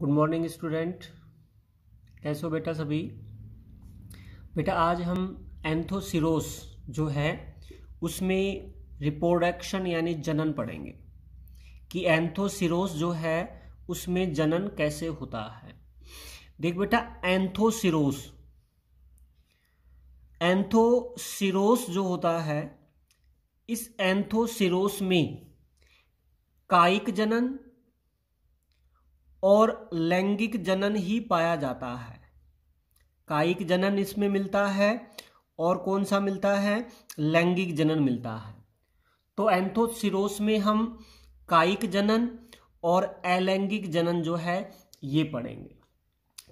good morning student कैसे हो बेटा सभी बेटा आज हम एंथोसिरोस जो है उसमें रिप्रोडक्शन यानी जनन पढ़ेंगे कि एंथोसिरोस जो है उसमें जनन कैसे होता है देख बेटा एंथोसिरोस एंथोसिरोस जो होता है इस एंथोसिरोस में कायिक जनन और लैंगिक जनन ही पाया जाता है कायिक जनन इसमें मिलता है और कौन सा मिलता है लैंगिक जनन मिलता है तो एंथोसिरोस में हम कायिक जनन और अलैंगिक जनन जो है ये पढ़ेंगे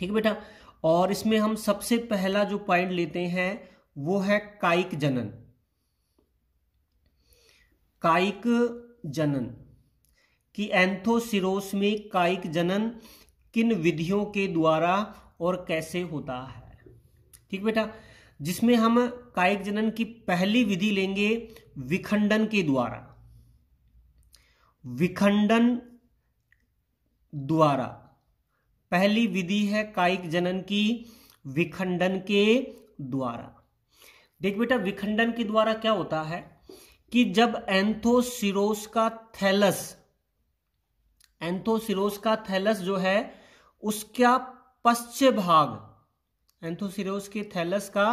ठीक बेटा और इसमें हम सबसे पहला जो पॉइंट लेते हैं वो है कायिक जनन कायिक जनन कि एंथोसिरोस में कायिक जनन किन विधियों के द्वारा और कैसे होता है ठीक बेटा जिसमें हम कायिक जनन की पहली विधि लेंगे विखंडन के द्वारा विखंडन द्वारा पहली विधि है कायिक जनन की विखंडन के द्वारा देख बेटा विखंडन के द्वारा क्या होता है कि जब एंथोसिरोस का थैलस एंथोसिरोस का थैलस जो है उसका पश्च भाग एंथोसिरोस के थैलस का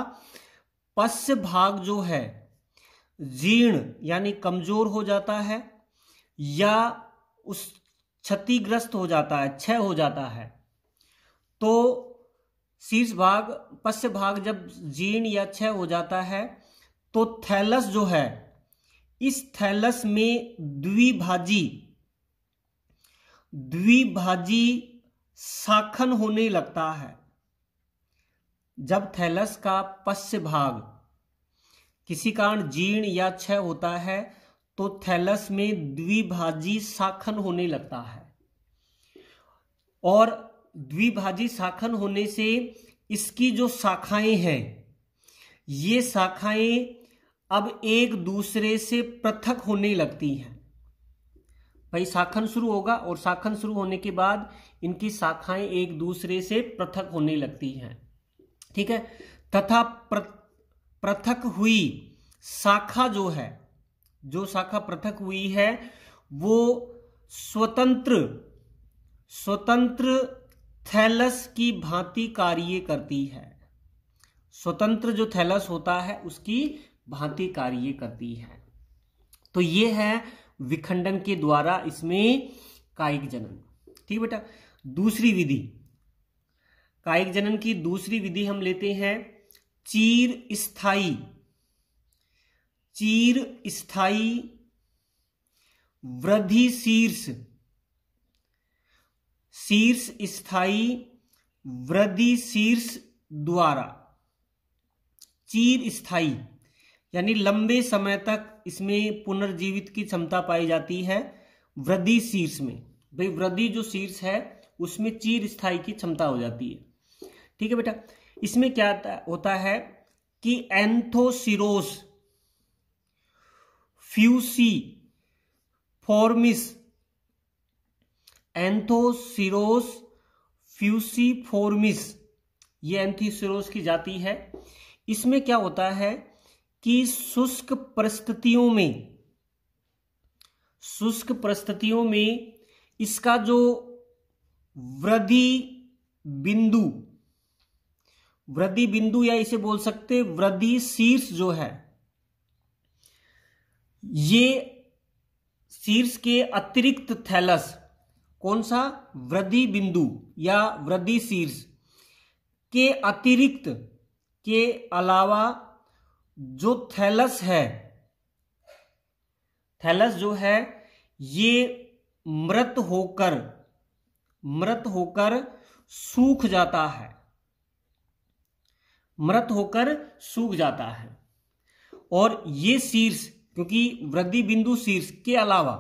पश्च भाग जो है जीर्ण यानी कमजोर हो जाता है या उस क्षतिग्रस्त हो जाता है क्षय हो जाता है तो शीर्ष भाग पश्च भाग जब जीर्ण या क्षय हो जाता है तो थैलस जो है इस थैलस में द्विभाजी द्विभाजी साखन होने लगता है जब थैलस का पश्च भाग किसी कारण जीर्ण या क्षय होता है तो थैलस में द्विभाजी साखन होने लगता है और द्विभाजी साखन होने से इसकी जो शाखाएं हैं ये शाखाएं अब एक दूसरे से पृथक होने लगती हैं भाई शाखन शुरू होगा और शाखन शुरू होने के बाद इनकी शाखाएं एक दूसरे से पृथक होने लगती हैं ठीक है तथा पृथक हुई शाखा जो है जो शाखा पृथक हुई है वो स्वतंत्र स्वतंत्र थैलस की भांति कार्य करती है स्वतंत्र जो थैलस होता है उसकी भांति कार्य करती है तो ये है विखंडन के द्वारा इसमें कायिक जनन ठीक बेटा दूसरी विधि कायिक जनन की दूसरी विधि हम लेते हैं चीर स्थाई चीर स्थाई वृद्धि शीर्ष शीर्ष स्थाई वृद्धि शीर्ष द्वारा चीर स्थाई यानी लंबे समय तक इसमें पुनर्जीवित की क्षमता पाई जाती है वृद्धि शीर्ष में भाई वृद्धि जो शीर्ष है उसमें चीर स्थाई की क्षमता हो जाती है ठीक है बेटा इसमें क्या होता है कि एंथोसिरोस फ्यूसी फॉर्मिस एंथोसिरोस फ्यूसी फॉर्मिस ये एंथीसिरोस की जाती है इसमें क्या होता है कि शुष्क परिस्थितियों में शुष्क परिस्थितियों में इसका जो वृद्धि बिंदु वृद्धि बिंदु या इसे बोल सकते वृद्धि शीर्ष जो है ये शीर्ष के अतिरिक्त थैलस कौन सा वृद्धि बिंदु या वृद्धि शीर्ष के अतिरिक्त के अलावा जो थैलस है थैलस जो है ये मृत होकर मृत होकर सूख जाता है मृत होकर सूख जाता है और ये शीर्ष क्योंकि वृद्धि बिंदु शीर्ष के अलावा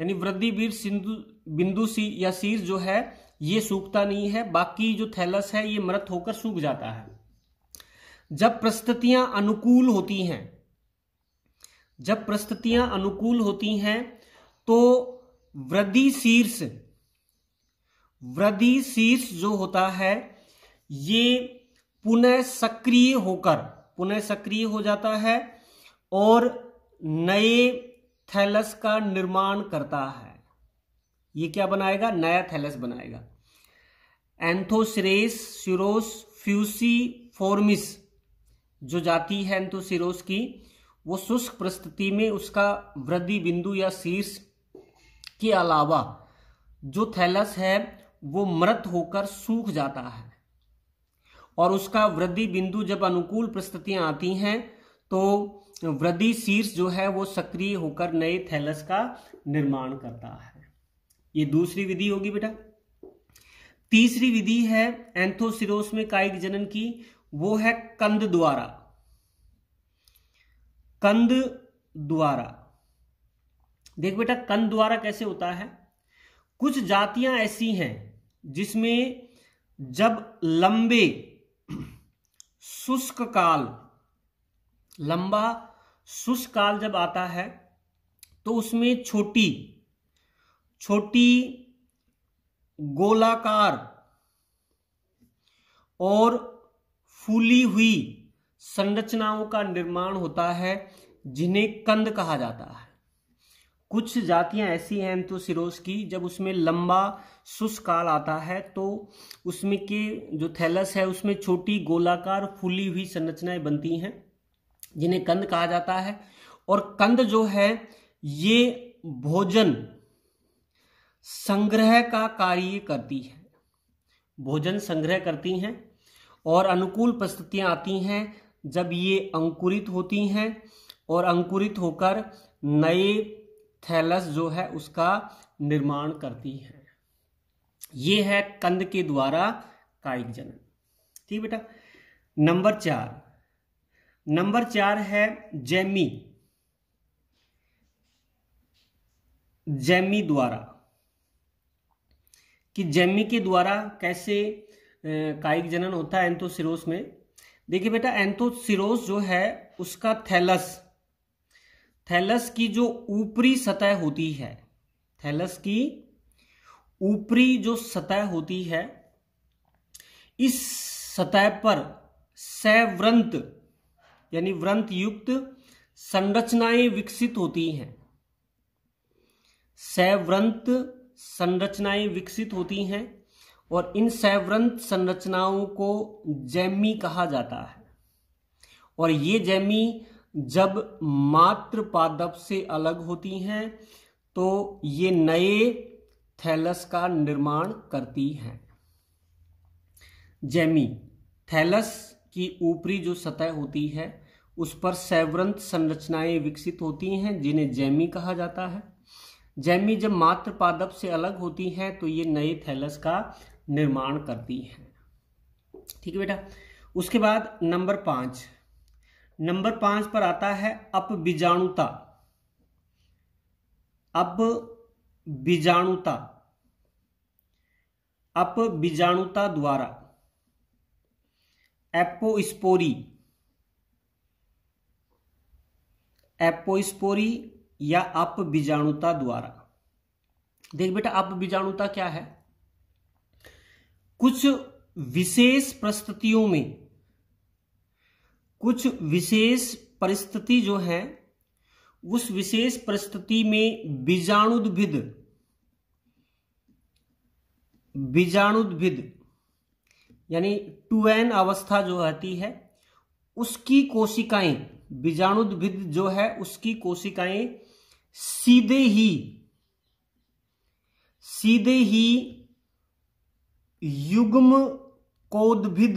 यानी वृद्धि बिंदु बिंदु सी या शीर्ष जो है ये सूखता नहीं है बाकी जो थैलस है ये मृत होकर सूख जाता है जब परिस्थितियां अनुकूल होती हैं जब परिस्थितियां अनुकूल होती हैं तो वृद्धि शीर्ष वृद्धि शीर्ष जो होता है ये पुनः सक्रिय होकर पुनः सक्रिय हो जाता है और नए थैलस का निर्माण करता है ये क्या बनाएगा नया थैलस बनाएगा एंथोसरेस सिरोस फ्यूसी फॉर्मिस जो जाती है एंथोसिरोस की वो शुष्क परिस्थिति में उसका वृद्धि बिंदु या शीर्ष के अलावा जो थैलस है वो मृत होकर सूख जाता है और उसका वृद्धि बिंदु जब अनुकूल परिस्थितियां आती हैं तो वृद्धि शीर्ष जो है वो सक्रिय होकर नए थैलस का निर्माण करता है ये दूसरी विधि होगी बेटा तीसरी विधि है एंथोसिरोस में कायिक जनन की वो है कंद द्वारा कंद द्वारा देख बेटा कंद द्वारा कैसे होता है कुछ जातियां ऐसी हैं जिसमें जब लंबे शुष्क काल लंबा शुष्क काल जब आता है तो उसमें छोटी छोटी गोलाकार और फूली हुई संरचनाओं का निर्माण होता है जिन्हें कंद कहा जाता है कुछ जातियां ऐसी हैं तो सिरोस की जब उसमें लंबा शुष्क काल आता है तो उसमें के जो थैलस है उसमें छोटी गोलाकार फूली हुई संरचनाएं बनती हैं जिन्हें कंद कहा जाता है और कंद जो है ये भोजन संग्रह का कार्य करती है भोजन संग्रह करती हैं और अनुकूल परिस्थितियाँ आती हैं जब ये अंकुरित होती हैं और अंकुरित होकर नए थैलस जो है उसका निर्माण करती है ये है कंद के द्वारा कायिक जनन ठीक बेटा नंबर चार नंबर चार है जैमी जैमी द्वारा कि जैमी के द्वारा कैसे कायिक जनन होता है एंथोसिरोस में देखिए बेटा एंथोसिरोस जो है उसका थैलस थैलस की जो ऊपरी सतह होती है थैलस की ऊपरी जो सतह होती है इस सतह पर सैव्रंत यानी व्रंत युक्त संरचनाएं विकसित होती हैं सव्रंत संरचनाएं विकसित होती हैं और इन सैवरंत संरचनाओं को जैमी कहा जाता है और ये जैमी जब मात्र पादप से अलग होती हैं तो ये नए थैलस का निर्माण करती हैं जैमी थैलस की ऊपरी जो सतह होती है उस पर सैवरंत संरचनाएं विकसित होती हैं जिन्हें जैमी कहा जाता है जैमी जब मात्र पादप से अलग होती हैं तो ये नए थैलस का निर्माण करती हैं ठीक है बेटा उसके बाद नंबर पांच नंबर पांच पर आता है अप बीजाणुता अप बीजाणुता अप बीजाणुता द्वारा एपोस्पोरी एपोस्पोरी या अप बीजाणुता द्वारा देख बेटा अप बीजाणुता क्या है कुछ विशेष परिस्थितियों में कुछ विशेष परिस्थिति जो है उस विशेष परिस्थिति में बीजाणुद्भिद बीजाणुद्भिद यानी टूएन अवस्था जो रहती है उसकी कोशिकाएं बीजाणुद्भिद जो है उसकी कोशिकाएं सीधे ही सीधे ही युग्म कोदभिद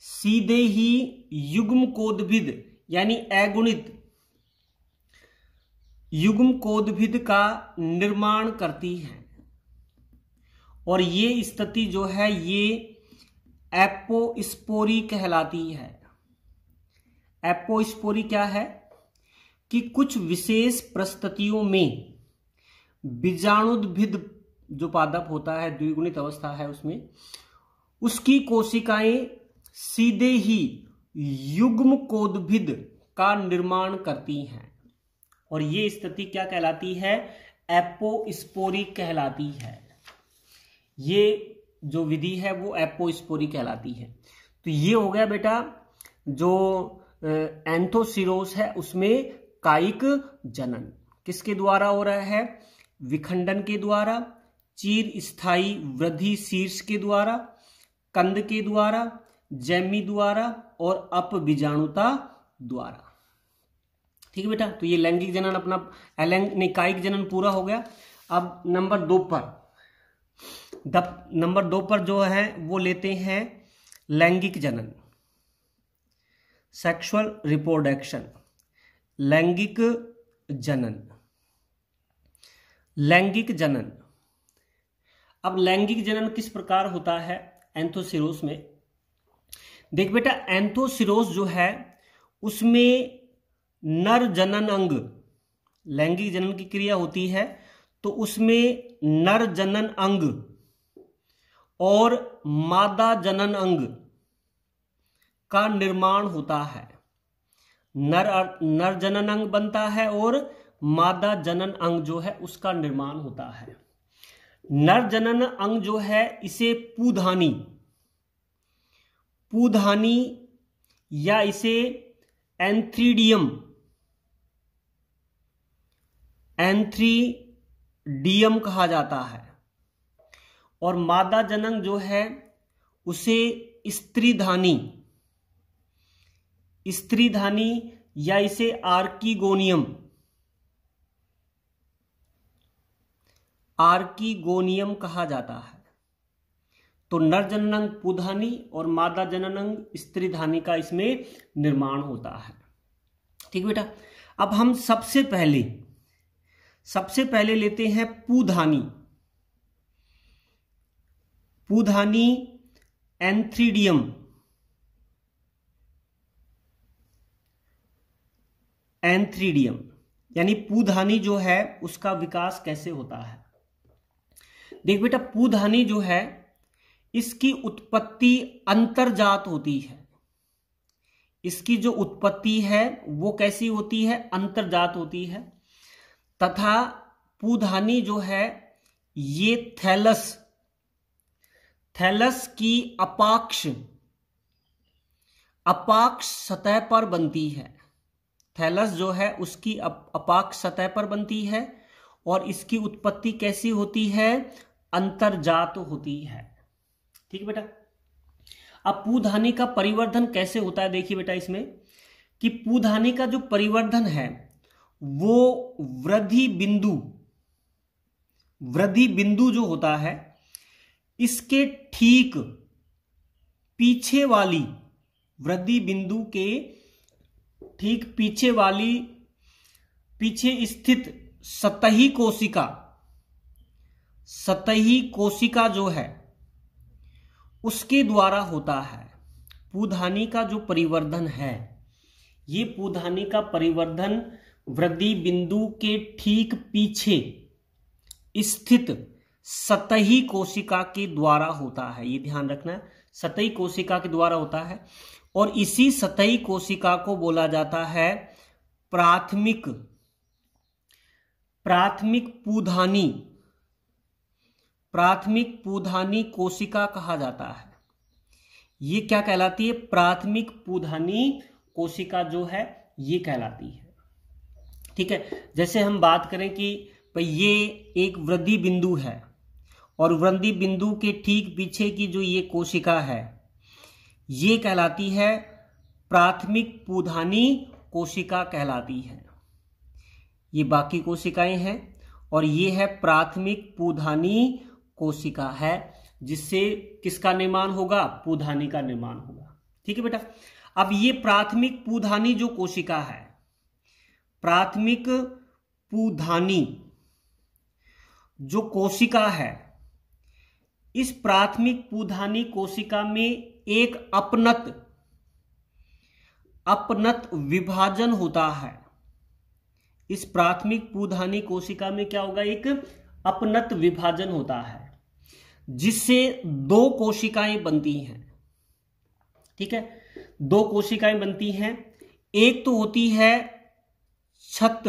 सीधे ही युग्म कोदभिद यानी अगुणित युग्म कोदभिद का निर्माण करती है और ये स्थिति जो है ये एपोस्पोरी कहलाती है एपोस्पोरी क्या है कि कुछ विशेष परिस्थितियों में बीजाणुद्भिद जो पादप होता है द्विगुणित अवस्था है उसमें उसकी कोशिकाएं सीधे ही युग्म कोदभिद का निर्माण करती हैं और ये स्थिति क्या कहलाती है एपोस्पोरी कहलाती है ये जो विधि है वो एपोस्पोरी कहलाती है तो ये हो गया बेटा जो एंथोसिरोस है उसमें कायिक जनन किसके द्वारा हो रहा है विखंडन के द्वारा चीर स्थायी वृद्धि शीर्ष के द्वारा कंद के द्वारा जैमी द्वारा और अप बीजाणुता द्वारा ठीक है बेटा तो ये लैंगिक जनन अपना निकायिक जनन पूरा हो गया अब नंबर दो पर नंबर दो पर जो है वो लेते हैं लैंगिक जनन सेक्सुअल रिप्रोडक्शन लैंगिक जनन लैंगिक जनन अब लैंगिक जनन किस प्रकार होता है एंथोसिरोस में देख बेटा एंथोसिरोस जो है उसमें नर जनन अंग लैंगिक जनन की क्रिया होती है तो उसमें नर जनन अंग और मादा जनन अंग का निर्माण होता है नर नर जनन अंग बनता है और मादा जनन अंग जो है उसका निर्माण होता है नर जनन अंग जो है इसे पुधानी पुधानी या इसे एंथ्रीडियम एंथ्रीडियम कहा जाता है और मादा जनन जो है उसे स्त्रीधानी स्त्रीधानी या इसे आर्कीगोनियम आर्कीगोनियम कहा जाता है तो नर जननांग पुधानी और मादा जननंग स्त्रीधानी का इसमें निर्माण होता है ठीक बेटा अब हम सबसे पहले सबसे पहले लेते हैं पुधानी पुधानी एंथ्रीडियम एंथ्रीडियम यानी पुधानी जो है उसका विकास कैसे होता है देख बेटा पूधानी जो है इसकी उत्पत्ति अंतरजात होती है इसकी जो उत्पत्ति है वो कैसी होती है अंतरजात होती है तथा पूधानी जो है ये थैलस थैलस की अपाक्ष अपाक्ष सतह पर बनती है थैलस जो है उसकी अपाक्ष सतह पर बनती है और इसकी उत्पत्ति कैसी होती है अंतर्जात होती है ठीक बेटा अब पूधानी का परिवर्धन कैसे होता है देखिए बेटा इसमें कि पूधानी का जो परिवर्धन है वो वृद्धि बिंदु वृद्धि बिंदु जो होता है इसके ठीक पीछे वाली वृद्धि बिंदु के ठीक पीछे वाली पीछे स्थित सतही कोशिका सतही कोशिका जो है उसके द्वारा होता है पूधानी का जो परिवर्धन है ये पूधानी का परिवर्धन वृद्धि बिंदु के ठीक पीछे स्थित सतही कोशिका के द्वारा होता है ये ध्यान रखना है सतही कोशिका के द्वारा होता है और इसी सतही कोशिका को बोला जाता है प्राथमिक प्राथमिक पूधानी प्राथमिक पुधानी कोशिका कहा जाता है ये क्या कहलाती है प्राथमिक पुधानी कोशिका जो है ये कहलाती है ठीक है जैसे हम बात करें कि ये एक वृद्धि बिंदु है और वृद्धि बिंदु के ठीक पीछे की जो ये कोशिका है ये कहलाती है प्राथमिक पुधानी कोशिका कहलाती है ये बाकी कोशिकाएं हैं और ये है प्राथमिक पुधानी कोशिका है जिससे किसका निर्माण होगा पूधानी का निर्माण होगा ठीक है बेटा अब ये प्राथमिक पूधानी जो कोशिका है प्राथमिक पूधानी जो कोशिका है इस प्राथमिक पूधानी कोशिका में एक अपनत अपनत विभाजन होता है इस प्राथमिक पूधानी कोशिका में क्या होगा एक अपनत विभाजन होता है जिससे दो कोशिकाएं बनती हैं ठीक है दो कोशिकाएं बनती हैं एक तो होती है छत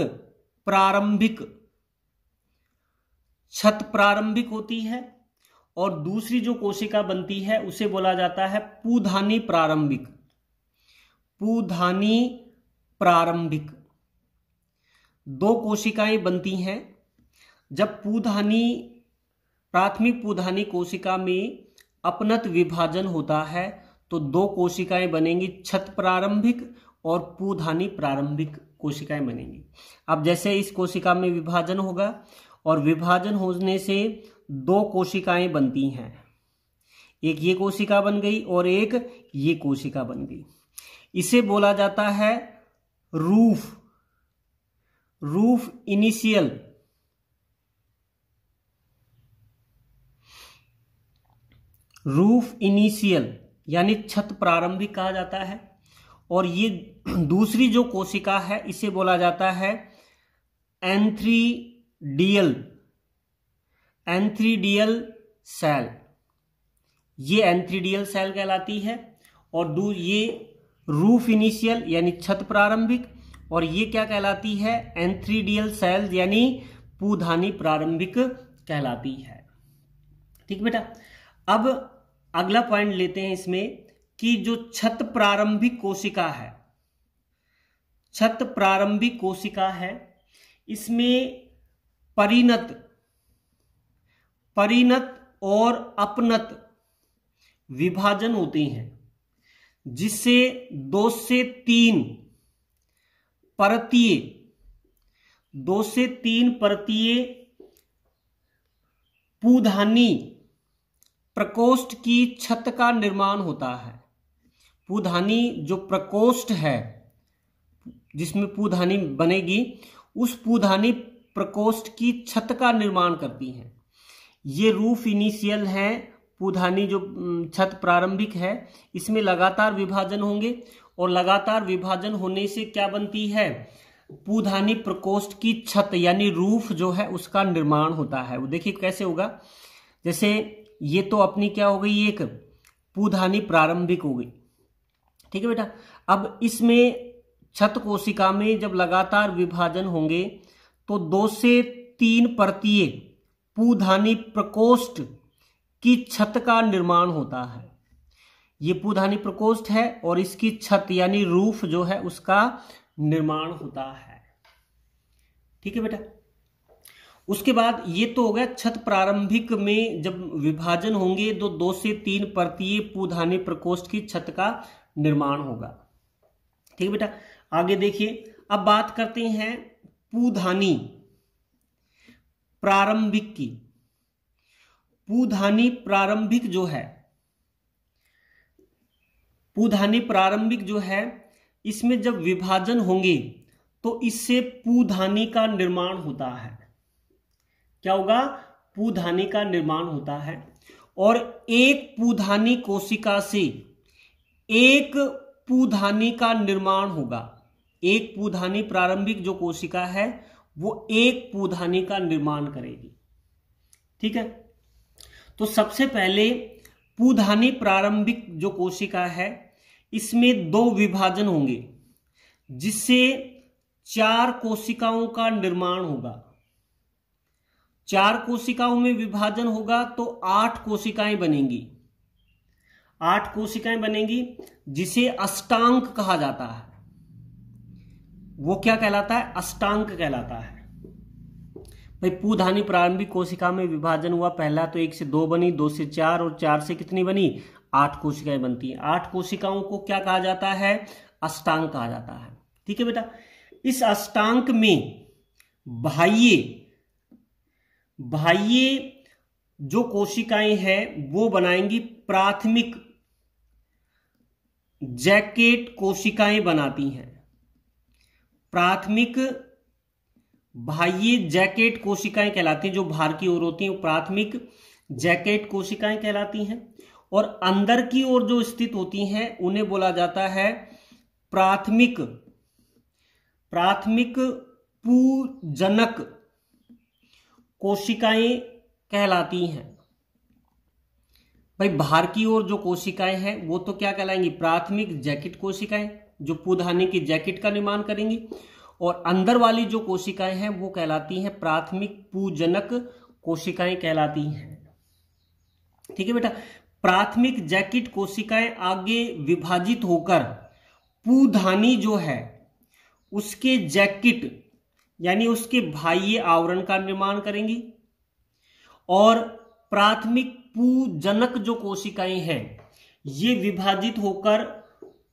प्रारंभिक छत प्रारंभिक होती है और दूसरी जो कोशिका बनती है उसे बोला जाता है पूधानी प्रारंभिक पूधानी प्रारंभिक दो कोशिकाएं बनती हैं जब पूधानी प्राथमिक पुधानी कोशिका में अपनत विभाजन होता है तो दो कोशिकाएं बनेंगी छत प्रारंभिक और पूधानी प्रारंभिक कोशिकाएं बनेंगी अब जैसे इस कोशिका में विभाजन होगा और विभाजन होने से दो कोशिकाएं बनती हैं एक ये कोशिका बन गई और एक ये कोशिका बन गई इसे बोला जाता है roof roof initial roof initial यानी छत प्रारंभिक कहा जाता है और ये दूसरी जो कोशिका है इसे बोला जाता है एंथ्री डीएल एंथ्रीडियल सेल ये एंथ्रीडियल सेल कहलाती है और दू ये रूफ इनिशियल यानी छत प्रारंभिक और ये क्या कहलाती है एंथ्रीडियल सेल यानी पूधानी प्रारंभिक कहलाती है ठीक बेटा अब अगला पॉइंट लेते हैं इसमें कि जो छत प्रारंभिक कोशिका है छत प्रारंभिक कोशिका है इसमें परिणत परिणत और अपनत विभाजन होते हैं जिससे दो से तीन परतीय दो से तीन परतीय पूधानी प्रकोष्ठ की छत का निर्माण होता है पूधानी जो प्रकोष्ठ है जिसमें पूधानी बनेगी उस पूधानी प्रकोष्ठ की छत का निर्माण करती है ये रूफ इनिशियल है पूधानी जो छत प्रारंभिक है इसमें लगातार विभाजन होंगे और लगातार विभाजन होने से क्या बनती है पूधानी प्रकोष्ठ की छत यानी रूफ जो है उसका निर्माण होता है वो देखिए कैसे होगा जैसे ये तो अपनी क्या हो गई एक पूधानी प्रारंभिक हो गई ठीक है बेटा अब इसमें छत कोशिका में जब लगातार विभाजन होंगे तो दो से तीन परतीय पूधानी प्रकोष्ठ की छत का निर्माण होता है ये पूधानी प्रकोष्ठ है और इसकी छत यानी रूफ जो है उसका निर्माण होता है ठीक है बेटा उसके बाद ये तो हो गया छत प्रारंभिक में जब विभाजन होंगे तो दो से तीन परतीय पुधाने प्रकोष्ठ की छत का निर्माण होगा ठीक है बेटा आगे देखिए अब बात करते हैं पूधानी प्रारंभिक की पूधानी प्रारंभिक जो है पूधानी प्रारंभिक जो है इसमें जब विभाजन होंगे तो इससे पूधानी का निर्माण होता है क्या होगा पूधानी का निर्माण होता है और एक पूधानी कोशिका से एक पूधानी का निर्माण होगा एक पूधानी प्रारंभिक जो कोशिका है वो एक पूधानी का निर्माण करेगी ठीक है तो सबसे पहले पूधानी प्रारंभिक जो कोशिका है इसमें दो विभाजन होंगे जिससे चार कोशिकाओं का निर्माण होगा चार कोशिकाओं में विभाजन होगा तो आठ कोशिकाएं बनेंगी आठ कोशिकाएं बनेंगी जिसे अष्टांग कहा जाता है वो क्या कहलाता है अष्टांग कहलाता है भाई पूधानी प्रारंभिक कोशिका में विभाजन हुआ पहला तो एक से दो बनी दो से चार और चार से कितनी बनी आठ कोशिकाएं बनती हैं आठ कोशिकाओं को क्या कहा जाता है अष्टांग कहा जाता है ठीक है बेटा इस अष्टांग में बाह्य बाह्य जो कोशिकाएं हैं वो बनाएंगी प्राथमिक जैकेट कोशिकाएं बनाती हैं प्राथमिक बाह्य जैकेट कोशिकाएं कहलाती हैं जो बाहर की ओर होती हैं प्राथमिक जैकेट कोशिकाएं कहलाती हैं और अंदर की ओर जो स्थित होती हैं उन्हें बोला जाता है प्राथमिक प्राथमिक पूजनक कोशिकाएं कहलाती हैं भाई बाहर की ओर जो कोशिकाएं हैं वो तो क्या कहलाएंगी प्राथमिक जैकेट कोशिकाएं जो पूधाने की जैकेट का निर्माण करेंगी और अंदर वाली जो कोशिकाएं हैं वो कहलाती हैं प्राथमिक पूजनक कोशिकाएं कहलाती हैं ठीक है बेटा प्राथमिक जैकेट कोशिकाएं आगे विभाजित होकर पूधानी जो है उसके जैकेट यानी उसके बाह्य आवरण का निर्माण करेंगी और प्राथमिक पूजनक जो कोशिकाएं हैं ये विभाजित होकर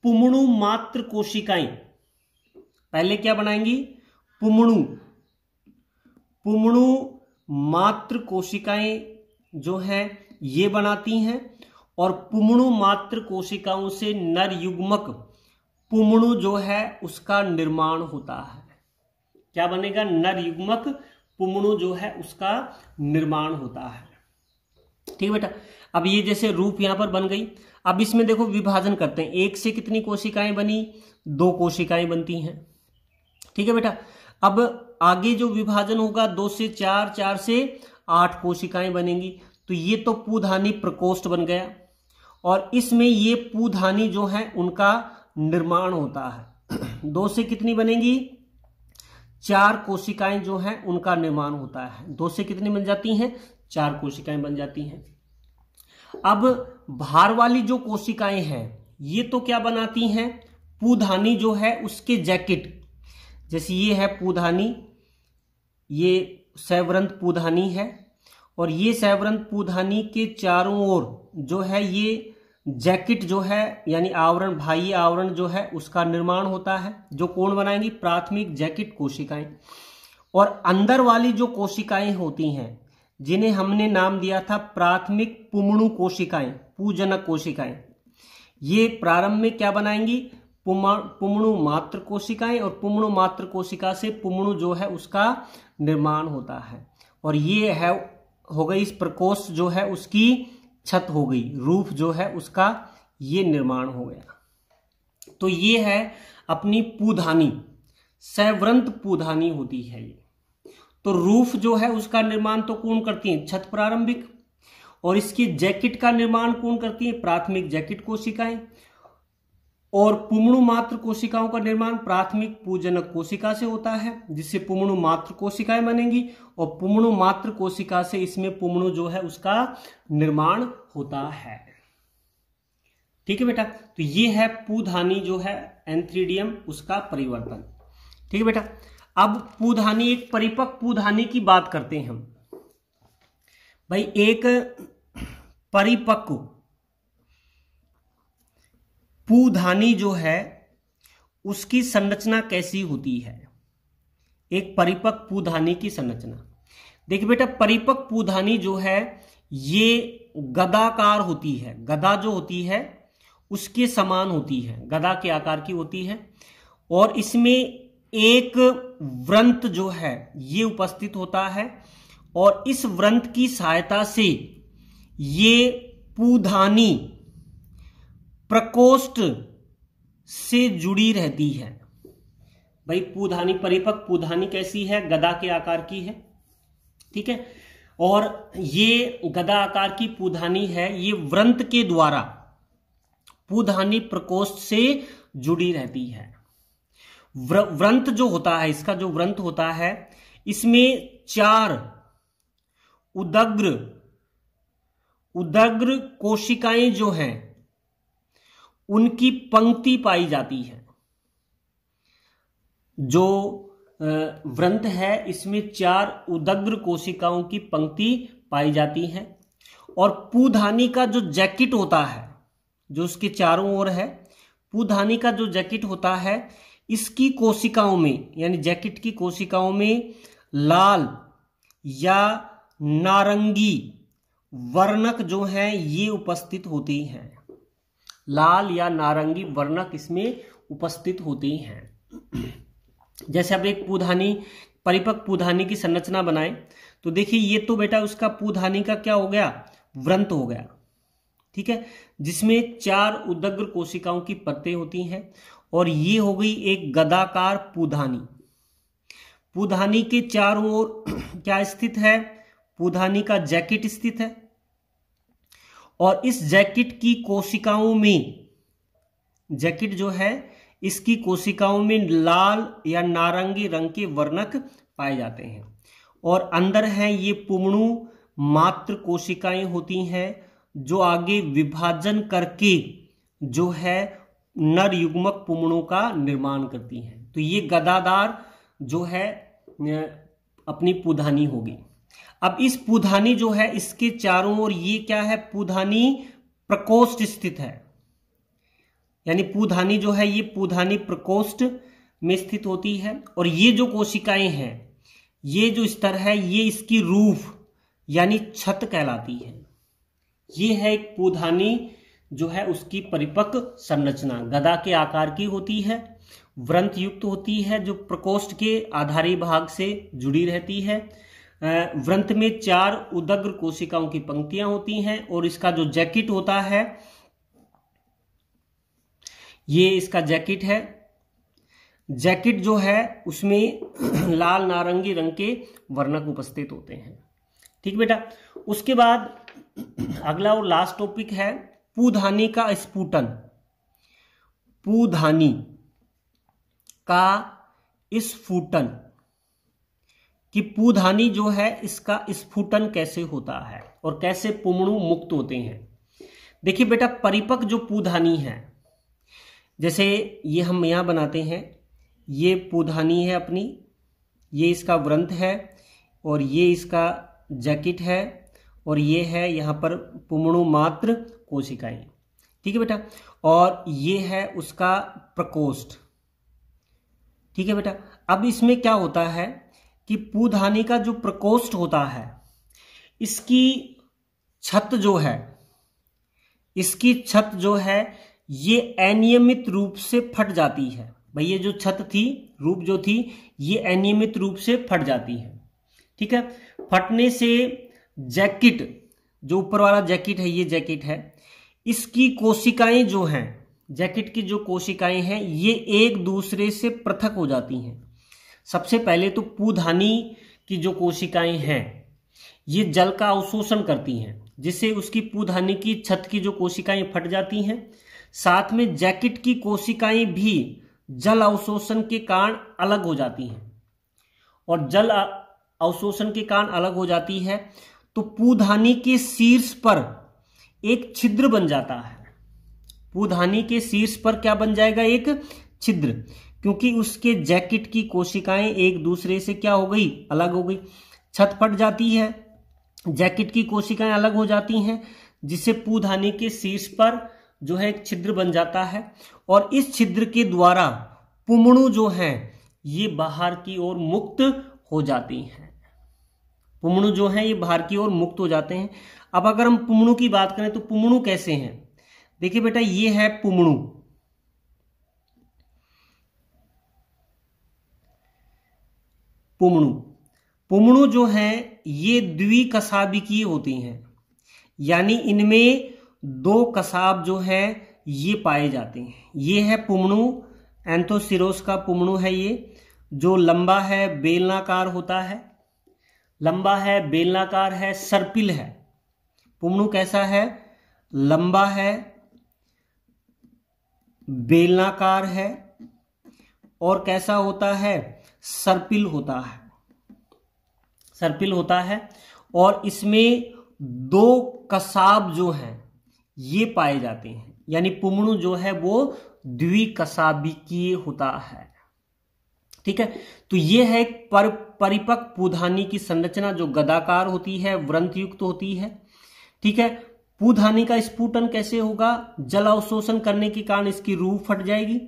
पुमणु मात्र कोशिकाएं पहले क्या बनाएंगी पुमणु पुमणु मात्र कोशिकाएं जो हैं ये बनाती हैं और पुमणु मात्र कोशिकाओं से नर युग्मक पुमणु जो है उसका निर्माण होता है क्या बनेगा नर युग्मक पुमणु जो है उसका निर्माण होता है ठीक बेटा अब ये जैसे रूप यहां पर बन गई अब इसमें देखो विभाजन करते हैं एक से कितनी कोशिकाएं बनी दो कोशिकाएं बनती हैं ठीक है बेटा अब आगे जो विभाजन होगा दो से चार चार से आठ कोशिकाएं बनेंगी तो ये तो पूधानी प्रकोष्ठ बन गया और इसमें ये पूधानी जो है उनका निर्माण होता है दो से कितनी बनेगी चार कोशिकाएं जो हैं उनका निर्माण होता है दो से कितनी बन जाती हैं चार कोशिकाएं बन जाती हैं अब भार वाली जो कोशिकाएं हैं ये तो क्या बनाती हैं पूधानी जो है उसके जैकेट जैसे ये है पूधानी ये सैवरंत पूधानी है और ये सैवरंत पूधानी के चारों ओर जो है ये जैकेट जो है यानी आवरण भाई आवरण जो है उसका निर्माण होता है जो कौन बनाएंगी प्राथमिक जैकेट कोशिकाएं और अंदर वाली जो कोशिकाएं होती हैं जिन्हें हमने नाम दिया था प्राथमिक पुमणु कोशिकाएं पूजनक कोशिकाएं ये प्रारंभ में क्या बनाएंगी पुमणु मात्र कोशिकाएं और पुमणु मात्र कोशिका से पुमणु जो है उसका निर्माण होता है और ये है हो गई इस प्रकोष्ठ जो है उसकी छत हो गई रूफ जो है उसका ये निर्माण हो गया तो ये है अपनी पुधानी सैव्रंत पुधानी होती है ये तो रूफ जो है उसका निर्माण तो कौन करती है छत प्रारंभिक और इसकी जैकेट का निर्माण कौन करती है प्राथमिक जैकेट कोशिकाएं और पुमणु मात्र कोशिकाओं का निर्माण प्राथमिक पूजनक कोशिका से होता है जिससे पुमणु मात्र कोशिकाएं बनेंगी और पुमणु मात्र कोशिका से इसमें पुमणु जो है उसका निर्माण होता है ठीक है बेटा तो ये है पूधानी जो है एंथ्रीडियम उसका परिवर्तन ठीक है बेटा अब पूधानी एक परिपक्व पूधानी की बात करते हैं हम भाई एक परिपक्व पूधानी जो है उसकी संरचना कैसी होती है एक परिपक्व पूधानी की संरचना देखिए बेटा परिपक्व पूधानी जो है ये गदाकार होती है गदा जो होती है उसके समान होती है गदा के आकार की होती है और इसमें एक व्रंत जो है ये उपस्थित होता है और इस व्रंत की सहायता से ये पूधानी प्रकोष्ठ से जुड़ी रहती है भाई पूधानी परिपक पूधानी कैसी है गदा के आकार की है ठीक है और ये गदा आकार की पूधानी है ये व्रंत के द्वारा पूधानी प्रकोष्ठ से जुड़ी रहती है व्र, व्रंत जो होता है इसका जो व्रंत होता है इसमें चार उदग्र उदग्र कोशिकाएं जो हैं उनकी पंक्ति पाई जाती है जो व्रंत है इसमें चार उदग्र कोशिकाओं की पंक्ति पाई जाती है और पूधानी का जो जैकेट होता है जो उसके चारों ओर है पूधानी का जो जैकेट होता है इसकी कोशिकाओं में यानी जैकेट की कोशिकाओं में लाल या नारंगी वर्णक जो हैं ये उपस्थित होती हैं लाल या नारंगी वर्णक इसमें उपस्थित होती हैं जैसे अब एक पूधानी परिपक्व पूधानी की संरचना बनाएं तो देखिए ये तो बेटा उसका पूधानी का क्या हो गया व्रंत हो गया ठीक है जिसमें चार उदग्र कोशिकाओं की परतें होती हैं और ये हो गई एक गदाकार पूधानी पूधानी के चारों ओर क्या स्थित है पूधानी का जैकेट स्थित है और इस जैकेट की कोशिकाओं में जैकेट जो है इसकी कोशिकाओं में लाल या नारंगी रंग के वर्णक पाए जाते हैं और अंदर है ये पुमणु मात्र कोशिकाएं होती हैं जो आगे विभाजन करके जो है नर युग्मक पुमणों का निर्माण करती हैं तो ये गदादार जो है अपनी पुधानी होगी अब इस पुधानी जो है इसके चारों ओर ये क्या है पुधानी प्रकोष्ठ स्थित है यानी पुधानी जो है ये पुधानी प्रकोष्ठ में स्थित होती है और ये जो कोशिकाएं हैं ये जो स्तर है ये इसकी रूफ यानी छत कहलाती है ये है एक पुधानी जो है उसकी परिपक्व संरचना गदा के आकार की होती है व्रंत युक्त होती है जो प्रकोष्ठ के आधारी भाग से जुड़ी रहती है व्रंथ में चार उदग्र कोशिकाओं की पंक्तियां होती हैं और इसका जो जैकेट होता है ये इसका जैकेट है जैकेट जो है उसमें लाल नारंगी रंग के वर्णक उपस्थित होते हैं ठीक बेटा उसके बाद अगला और लास्ट टॉपिक है पूधानी का स्फुटन पूधानी का स्फुटन कि पूधानी जो है इसका स्फुटन कैसे होता है और कैसे पुमणु मुक्त होते हैं देखिए बेटा परिपक जो पूधानी है जैसे ये हम यहां बनाते हैं ये पूधानी है अपनी ये इसका व्रंथ है और ये इसका जैकेट है और ये है यहां पर पुमणु मात्र कोशिकाएं ठीक है बेटा और ये है उसका प्रकोष्ठ ठीक है बेटा अब इसमें क्या होता है कि पूधानी का जो प्रकोष्ठ होता है इसकी छत जो है इसकी छत जो है ये अनियमित रूप से फट जाती है भाई ये जो छत थी रूप जो थी ये अनियमित रूप से फट जाती है ठीक है फटने से जैकेट जो ऊपर वाला जैकेट है ये जैकेट है इसकी कोशिकाएं जो हैं जैकेट की जो कोशिकाएं हैं ये एक दूसरे से पृथक हो जाती हैं सबसे पहले तो पूधानी की जो कोशिकाएं हैं ये जल का अवशोषण करती हैं जिससे उसकी पूधानी की छत की जो कोशिकाएं फट जाती हैं साथ में जैकेट की कोशिकाएं भी जल अवशोषण के कारण अलग हो जाती हैं और जल अवशोषण के कारण अलग हो जाती है तो पूधानी के शीर्ष पर एक छिद्र बन जाता है पूधानी के शीर्ष पर क्या बन जाएगा एक छिद्र क्योंकि उसके जैकेट की कोशिकाएं एक दूसरे से क्या हो गई अलग हो गई छत फट जाती है जैकेट की कोशिकाएं अलग हो जाती हैं जिससे पूधानी के शीर्ष पर जो है एक छिद्र बन जाता है और इस छिद्र के द्वारा पुमणु जो है ये बाहर की ओर मुक्त हो जाती हैं पुमणु जो है ये बाहर की ओर मुक्त हो जाते हैं अब अगर हम पुमणु की बात करें तो पुमणु कैसे हैं देखिए बेटा ये है पुमणु पुमणु पुमणु जो हैं ये द्विकसाबिकीय होती हैं यानी इनमें दो कसाब जो है ये पाए जाते हैं ये है पुमणु एंथोसिरोस का पुमणु है ये जो लंबा है बेलनाकार होता है लंबा है बेलनाकार है सर्पिल है पुमणु कैसा है लंबा है बेलनाकार है और कैसा होता है सर्पिल होता है सर्पिल होता है और इसमें दो कसाब जो हैं ये पाए जाते हैं यानी पुमणु जो है वो द्विकसाबिकीय होता है ठीक है तो ये है पर परिपक पुधानी की संरचना जो गदाकार होती है व्रंथ युक्त होती है ठीक है पुधानी का स्फुटन कैसे होगा जल अवशोषण करने के कारण इसकी रूह फट जाएगी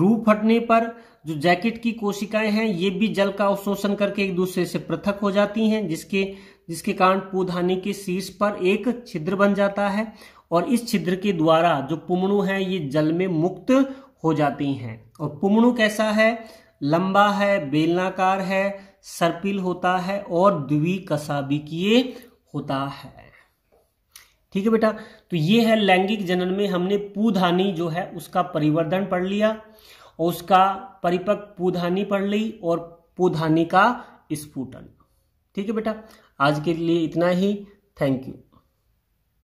रूह फटने पर जो जैकेट की कोशिकाएं हैं ये भी जल का अवशोषण करके एक दूसरे से पृथक हो जाती हैं जिसके जिसके कारण पूधानी के शीर्ष पर एक छिद्र बन जाता है और इस छिद्र के द्वारा जो पुमणु है ये जल में मुक्त हो जाती हैं और पुमणु कैसा है लंबा है बेलनाकार है सर्पिल होता है और द्विकसाबिकीय होता है ठीक है बेटा तो ये है लैंगिक जनन में हमने पूधानी जो है उसका परिवर्धन पढ़ लिया उसका परिपक्व पुधानी पढ़ ली और पुधानी का स्फुटन ठीक है बेटा आज के लिए इतना ही थैंक यू